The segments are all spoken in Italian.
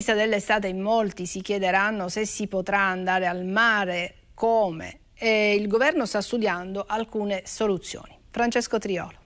vista dell'estate in molti si chiederanno se si potrà andare al mare, come. E il governo sta studiando alcune soluzioni. Francesco Triola.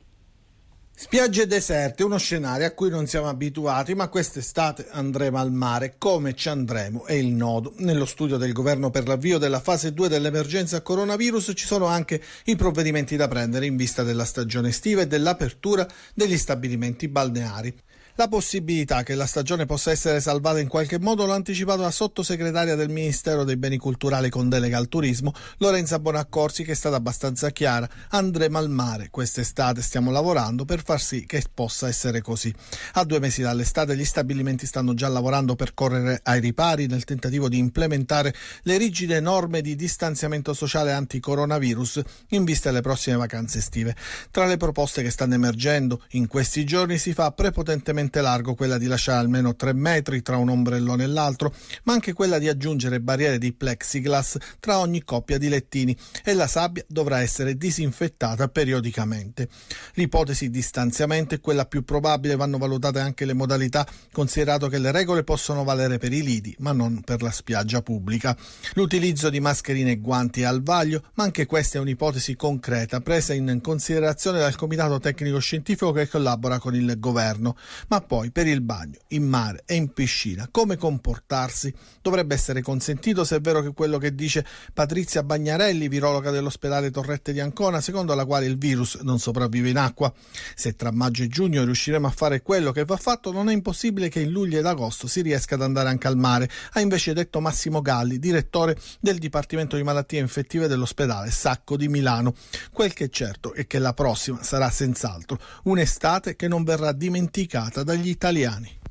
Spiagge deserte, uno scenario a cui non siamo abituati, ma quest'estate andremo al mare. Come ci andremo è il nodo. Nello studio del governo per l'avvio della fase 2 dell'emergenza coronavirus ci sono anche i provvedimenti da prendere in vista della stagione estiva e dell'apertura degli stabilimenti balneari. La possibilità che la stagione possa essere salvata in qualche modo l'ha anticipato la sottosegretaria del Ministero dei Beni Culturali con delega al turismo, Lorenza Bonaccorsi, che è stata abbastanza chiara. Andremo al mare quest'estate, stiamo lavorando per far sì che possa essere così. A due mesi dall'estate gli stabilimenti stanno già lavorando per correre ai ripari nel tentativo di implementare le rigide norme di distanziamento sociale anti-coronavirus in vista delle prossime vacanze estive. Tra le proposte che stanno emergendo in questi giorni si fa prepotentemente largo quella di lasciare almeno tre metri tra un ombrellone e l'altro, ma anche quella di aggiungere barriere di plexiglass tra ogni coppia di lettini e la sabbia dovrà essere disinfettata periodicamente. L'ipotesi di distanziamento è quella più probabile, vanno valutate anche le modalità, considerato che le regole possono valere per i lidi, ma non per la spiaggia pubblica. L'utilizzo di mascherine e guanti è al vaglio, ma anche questa è un'ipotesi concreta presa in considerazione dal Comitato Tecnico Scientifico che collabora con il governo. Ma poi per il bagno, in mare e in piscina, come comportarsi? Dovrebbe essere consentito se è vero che quello che dice Patrizia Bagnarelli, virologa dell'ospedale Torrette di Ancona, secondo la quale il virus non sopravvive in acqua. Se tra maggio e giugno riusciremo a fare quello che va fatto, non è impossibile che in luglio ed agosto si riesca ad andare anche al mare, ha invece detto Massimo Galli, direttore del Dipartimento di Malattie Infettive dell'ospedale Sacco di Milano. Quel che è certo è che la prossima sarà senz'altro un'estate che non verrà dimenticata dagli italiani.